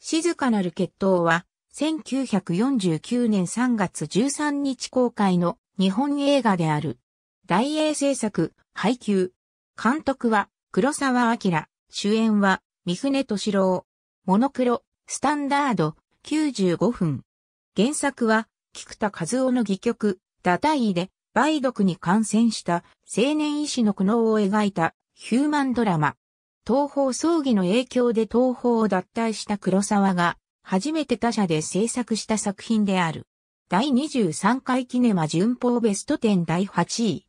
静かなる決闘は、1949年3月13日公開の日本映画である。大英制作、配給。監督は黒沢明。主演は三船敏郎。モノクロ、スタンダード、95分。原作は菊田和夫の戯曲、ダタイで梅毒に感染した青年医師の苦悩を描いたヒューマンドラマ。東方葬儀の影響で東方を脱退した黒沢が、初めて他社で制作した作品である。第23回キネマ巡報ベスト10第8位。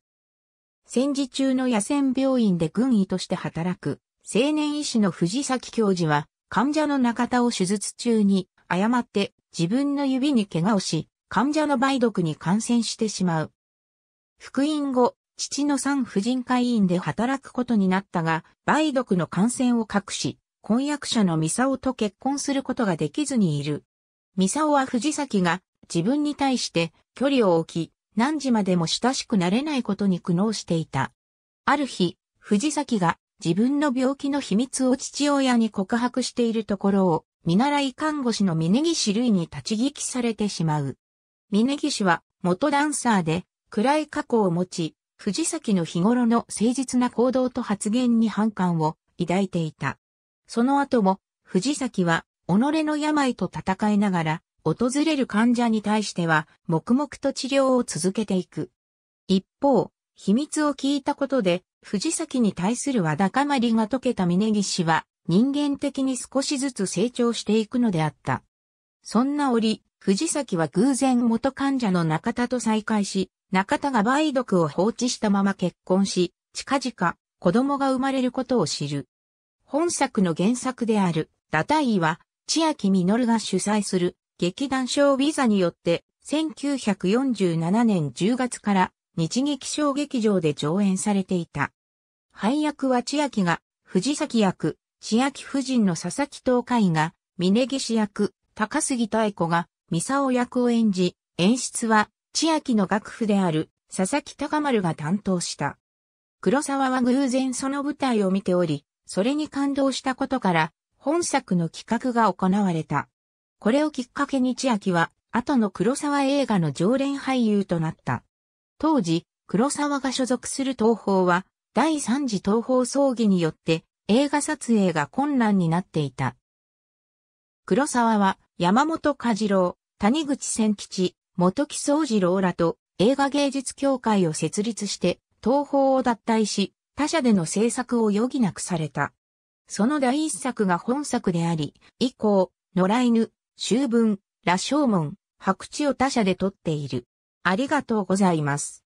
戦時中の野戦病院で軍医として働く、青年医師の藤崎教授は、患者の中田を手術中に、誤って自分の指に怪我をし、患者の梅毒に感染してしまう。復員後、父の産婦人科医院で働くことになったが、梅毒の感染を隠し、婚約者のミサオと結婚することができずにいる。ミサオは藤崎が自分に対して距離を置き、何時までも親しくなれないことに苦悩していた。ある日、藤崎が自分の病気の秘密を父親に告白しているところを、見習い看護師の峯岸類に立ち聞きされてしまう。峯岸は元ダンサーで暗い過去を持ち、藤崎の日頃の誠実な行動と発言に反感を抱いていた。その後も、藤崎は、己の病と戦いながら、訪れる患者に対しては、黙々と治療を続けていく。一方、秘密を聞いたことで、藤崎に対するわだかまりが解けた峰岸は、人間的に少しずつ成長していくのであった。そんな折、藤崎は偶然元患者の中田と再会し、中田が梅毒を放置したまま結婚し、近々子供が生まれることを知る。本作の原作である、ダタイは、千秋実が主催する劇団小ビザによって、1947年10月から日劇小劇場で上演されていた。配役は千秋が、藤崎役、千秋夫人の佐々木東海が、峰岸役、高杉太子が、三沢役を演じ、演出は千秋の楽譜である佐々木隆丸が担当した。黒沢は偶然その舞台を見ており、それに感動したことから、本作の企画が行われた。これをきっかけに千秋は、後の黒沢映画の常連俳優となった。当時、黒沢が所属する東宝は、第三次東宝葬儀によって、映画撮影が困難になっていた。黒沢は、山本和郎、谷口千吉、元木宗次郎らと映画芸術協会を設立して東宝を脱退し、他社での制作を余儀なくされた。その第一作が本作であり、以降、野良犬、秋分、羅生門、白地を他社で撮っている。ありがとうございます。